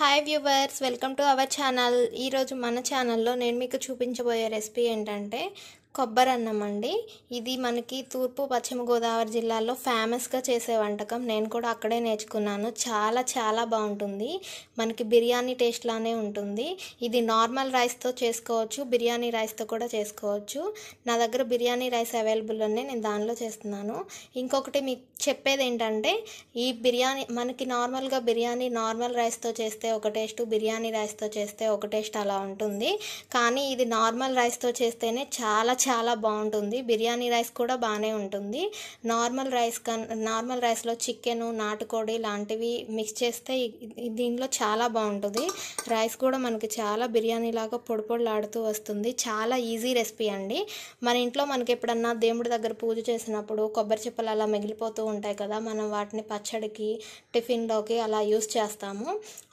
hi viewers welcome to our channel ఈరోజు మన ఛానల్లో నేను మీకు చూపించబోయే రెసిపీ ఏంటంటే కొబ్బరి అన్నం అండి ఇది మనకి తూర్పు పశ్చిమ గోదావరి జిల్లాలో ఫేమస్గా చేసే వంటకం నేను కూడా అక్కడే నేర్చుకున్నాను చాలా చాలా బాగుంటుంది మనకి బిర్యానీ టేస్ట్లానే ఉంటుంది ఇది నార్మల్ రైస్తో చేసుకోవచ్చు బిర్యానీ రైస్తో కూడా చేసుకోవచ్చు నా దగ్గర బిర్యానీ రైస్ అవైలబుల్ ఉన్నాయి నేను దానిలో చేస్తున్నాను ఇంకొకటి మీకు చెప్పేది ఏంటంటే ఈ బిర్యానీ మనకి నార్మల్గా బిర్యానీ నార్మల్ రైస్తో చేస్తే ఒక టేస్ట్ బిర్యానీ రైస్తో చేస్తే ఒక టేస్ట్ అలా ఉంటుంది కానీ ఇది నార్మల్ రైస్తో చేస్తేనే చాలా చాలా బాగుంటుంది బిర్యానీ రైస్ కూడా బాగానే ఉంటుంది నార్మల్ రైస్ కన్ నార్మల్ రైస్లో చికెను నాటుకోడి లాంటివి మిక్స్ చేస్తే దీనిలో చాలా బాగుంటుంది రైస్ కూడా మనకి చాలా బిర్యానీ లాగా పొడి పొడిలాడుతూ వస్తుంది చాలా ఈజీ రెసిపీ అండి మన ఇంట్లో మనకి ఎప్పుడన్నా దేవుడి దగ్గర పూజ చేసినప్పుడు కొబ్బరి చెప్పలు అలా మిగిలిపోతూ ఉంటాయి కదా మనం వాటిని పచ్చడికి టిఫిన్లోకి అలా యూస్ చేస్తాము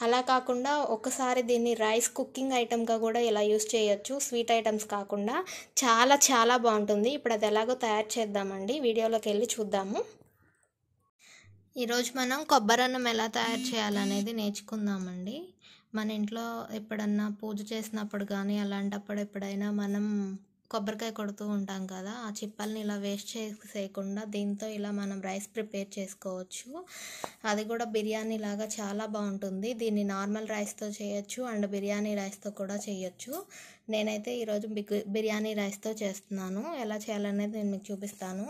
అలా కాకుండా ఒకసారి దీన్ని రైస్ కుకింగ్ ఐటెంగా కూడా ఇలా యూస్ చేయొచ్చు స్వీట్ ఐటమ్స్ కాకుండా చాలా చాలా చాలా బాగుంటుంది ఇప్పుడు అది ఎలాగో తయారు చేద్దామండి వీడియోలోకి వెళ్ళి చూద్దాము ఈరోజు మనం కొబ్బరన్నం ఎలా తయారు చేయాలనేది నేర్చుకుందామండి మన ఇంట్లో ఎప్పుడన్నా పూజ చేసినప్పుడు కానీ అలాంటప్పుడు ఎప్పుడైనా మనం కొబ్బరికాయ కొడుతూ ఉంటాం కదా ఆ చిప్పల్ని ఇలా వేస్ట్ చేసేయకుండా దీంతో ఇలా మనం రైస్ ప్రిపేర్ చేసుకోవచ్చు అది కూడా బిర్యానీ లాగా చాలా బాగుంటుంది దీన్ని నార్మల్ రైస్తో చేయొచ్చు అండ్ బిర్యానీ రైస్తో కూడా చేయొచ్చు నేనైతే ఈరోజు బిర్యానీ రైస్తో చేస్తున్నాను ఎలా చేయాలనేది నేను మీకు చూపిస్తాను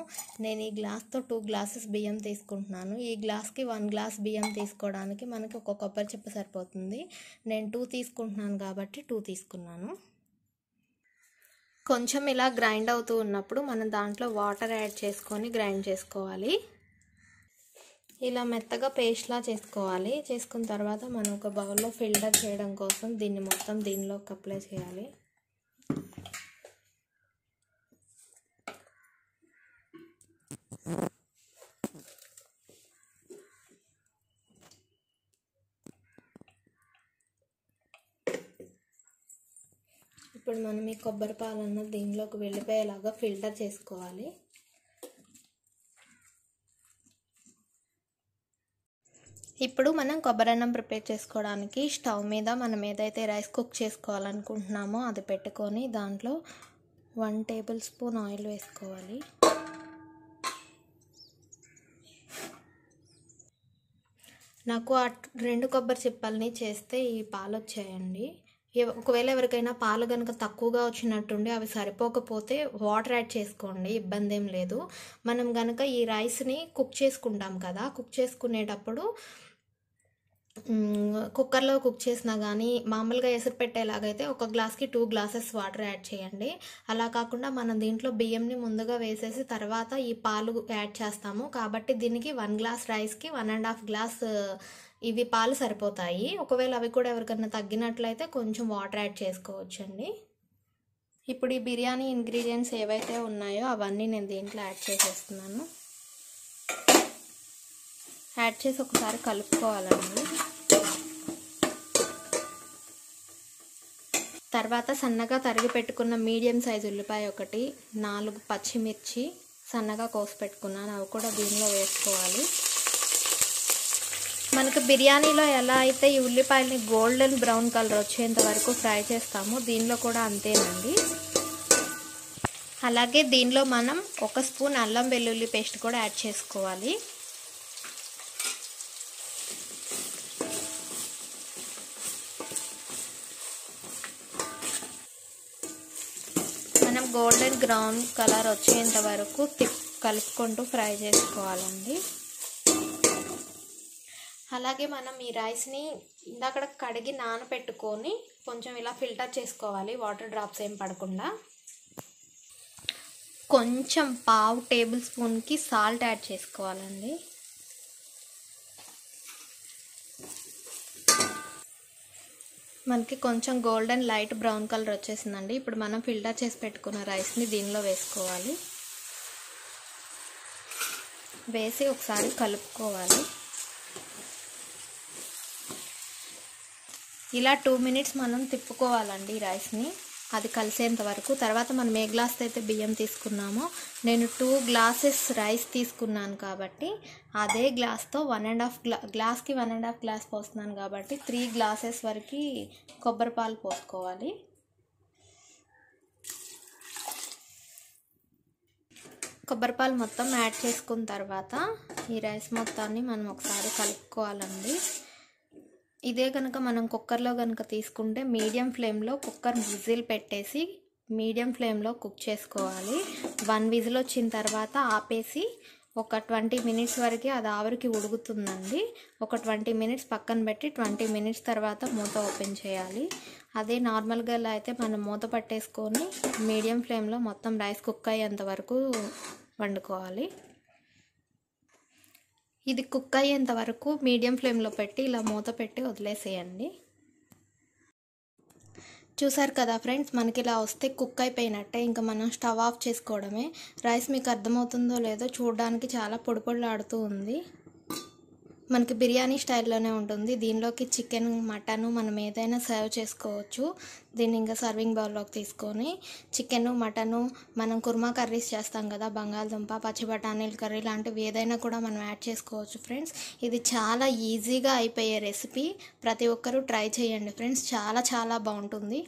నేను ఈ గ్లాస్తో టూ గ్లాసెస్ బియ్యం తీసుకుంటున్నాను ఈ గ్లాస్కి వన్ గ్లాస్ బియ్యం తీసుకోవడానికి మనకి ఒక కొబ్బరి చిప్ప సరిపోతుంది నేను టూ తీసుకుంటున్నాను కాబట్టి టూ తీసుకున్నాను కొంచెం ఇలా గ్రైండ్ అవుతూ ఉన్నప్పుడు మనం దాంట్లో వాటర్ యాడ్ చేసుకొని గ్రైండ్ చేసుకోవాలి ఇలా మెత్తగా పేస్ట్లా చేసుకోవాలి చేసుకున్న తర్వాత మనం ఒక బౌల్లో ఫిల్టర్ చేయడం కోసం దీన్ని మొత్తం దీనిలోకి అప్లై చేయాలి ఇప్పుడు మనం ఈ కొబ్బరి పాలన్న దీనిలోకి వెళ్ళిపోయేలాగా ఫిల్టర్ చేసుకోవాలి ఇప్పుడు మనం అన్నం ప్రిపేర్ చేసుకోవడానికి స్టవ్ మీద మనం ఏదైతే రైస్ కుక్ చేసుకోవాలనుకుంటున్నామో అది పెట్టుకొని దాంట్లో వన్ టేబుల్ స్పూన్ ఆయిల్ వేసుకోవాలి నాకు ఆ రెండు కొబ్బరి చిప్పల్ని చేస్తే ఈ పాలు వచ్చాయండి ఒకవేళ ఎవరికైనా పాలు కనుక తక్కువగా వచ్చినట్టుండి అవి సరిపోకపోతే వాటర్ యాడ్ చేసుకోండి ఇబ్బంది ఏం లేదు మనం కనుక ఈ రైస్ని కుక్ చేసుకుంటాం కదా కుక్ చేసుకునేటప్పుడు కుక్కర్లో కుక్ చేసినా కానీ మామూలుగా ఎసురు పెట్టేలాగైతే ఒక గ్లాస్కి టూ గ్లాసెస్ వాటర్ యాడ్ చేయండి అలా కాకుండా మనం దీంట్లో బియ్యంని ముందుగా వేసేసి తర్వాత ఈ పాలు యాడ్ చేస్తాము కాబట్టి దీనికి వన్ గ్లాస్ రైస్కి వన్ అండ్ హాఫ్ గ్లాస్ ఇవి పాలు సరిపోతాయి ఒకవేళ అవి కూడా ఎవరికైనా తగ్గినట్లయితే కొంచెం వాటర్ యాడ్ చేసుకోవచ్చండి ఇప్పుడు ఈ బిర్యానీ ఇంగ్రీడియంట్స్ ఏవైతే ఉన్నాయో అవన్నీ నేను దీంట్లో యాడ్ చేసేస్తున్నాను యాడ్ చేసి ఒకసారి కలుపుకోవాలండి తర్వాత సన్నగా తరిగి పెట్టుకున్న మీడియం సైజు ఉల్లిపాయ ఒకటి నాలుగు పచ్చిమిర్చి సన్నగా కోసి పెట్టుకున్నాను అవి కూడా దీనిలో వేసుకోవాలి మనకు బిర్యానీలో ఎలా అయితే ఈ ఉల్లిపాయలని గోల్డెన్ బ్రౌన్ కలర్ వచ్చేంత వరకు ఫ్రై చేస్తామో దీనిలో కూడా అంతేనండి అలాగే దీనిలో మనం ఒక స్పూన్ అల్లం వెల్లుల్లి పేస్ట్ కూడా యాడ్ చేసుకోవాలి గోల్డెన్ బ్రౌన్ కలర్ వచ్చేంత వరకు తిప్ కలుపుకుంటూ ఫ్రై చేసుకోవాలండి అలాగే మనం ఈ రైస్ని ఇందాక కడిగి నానబెట్టుకొని కొంచెం ఇలా ఫిల్టర్ చేసుకోవాలి వాటర్ డ్రాప్స్ ఏం పడకుండా కొంచెం పావు టేబుల్ స్పూన్కి సాల్ట్ యాడ్ చేసుకోవాలండి మనకి కొంచెం గోల్డెన్ లైట్ బ్రౌన్ కలర్ వచ్చేసిందండి ఇప్పుడు మనం ఫిల్టర్ చేసి పెట్టుకున్న రైస్ని దీనిలో వేసుకోవాలి వేసి ఒకసారి కలుపుకోవాలి ఇలా టూ మినిట్స్ మనం తిప్పుకోవాలండి రైస్ని అది కలిసేంత వరకు తర్వాత మనం ఏ గ్లాస్ అయితే బియ్యం తీసుకున్నామో నేను టూ గ్లాసెస్ రైస్ తీసుకున్నాను కాబట్టి అదే గ్లాస్తో వన్ అండ్ హాఫ్ గ్లా గ్లాస్కి వన్ అండ్ హాఫ్ గ్లాస్ పోస్తున్నాను కాబట్టి త్రీ గ్లాసెస్ వరకు కొబ్బరి పాలు పోసుకోవాలి కొబ్బరి పాలు మొత్తం యాడ్ చేసుకున్న తర్వాత ఈ రైస్ మొత్తాన్ని మనం ఒకసారి కలుపుకోవాలండి ఇదే కనుక మనం కుక్కర్లో కనుక తీసుకుంటే మీడియం ఫ్లేమ్లో కుక్కర్ విజిల్ పెట్టేసి మీడియం ఫ్లేమ్లో కుక్ చేసుకోవాలి వన్ విజిల్ వచ్చిన తర్వాత ఆపేసి ఒక ట్వంటీ మినిట్స్ వరకు అది ఆవిరికి ఉడుకుతుందండి ఒక ట్వంటీ మినిట్స్ పక్కన పెట్టి ట్వంటీ మినిట్స్ తర్వాత మూత ఓపెన్ చేయాలి అదే నార్మల్గా ఇలా అయితే మనం మూత పట్టేసుకొని మీడియం ఫ్లేమ్లో మొత్తం రైస్ కుక్ అయ్యేంత వరకు వండుకోవాలి ఇది కుక్ అయ్యేంత వరకు మీడియం ఫ్లేమ్లో పెట్టి ఇలా మూత పెట్టి వదిలేసేయండి చూసారు కదా ఫ్రెండ్స్ మనకి ఇలా వస్తే కుక్ అయిపోయినట్టే ఇంకా మనం స్టవ్ ఆఫ్ చేసుకోవడమే రైస్ మీకు అర్థమవుతుందో లేదో చూడడానికి చాలా పొడి ఆడుతూ ఉంది మనకి బిర్యానీ స్టైల్లోనే ఉంటుంది దీనిలోకి చికెన్ మటన్ మనం ఏదైనా సర్వ్ చేసుకోవచ్చు దీన్ని ఇంకా సర్వింగ్ బౌల్లోకి తీసుకొని చికెను మటను మనం కుర్మా కర్రీస్ చేస్తాం కదా బంగాళదుంప పచ్చి బఠానీల కర్రీ లాంటివి ఏదైనా కూడా మనం యాడ్ చేసుకోవచ్చు ఫ్రెండ్స్ ఇది చాలా ఈజీగా అయిపోయే రెసిపీ ప్రతి ఒక్కరూ ట్రై చేయండి ఫ్రెండ్స్ చాలా చాలా బాగుంటుంది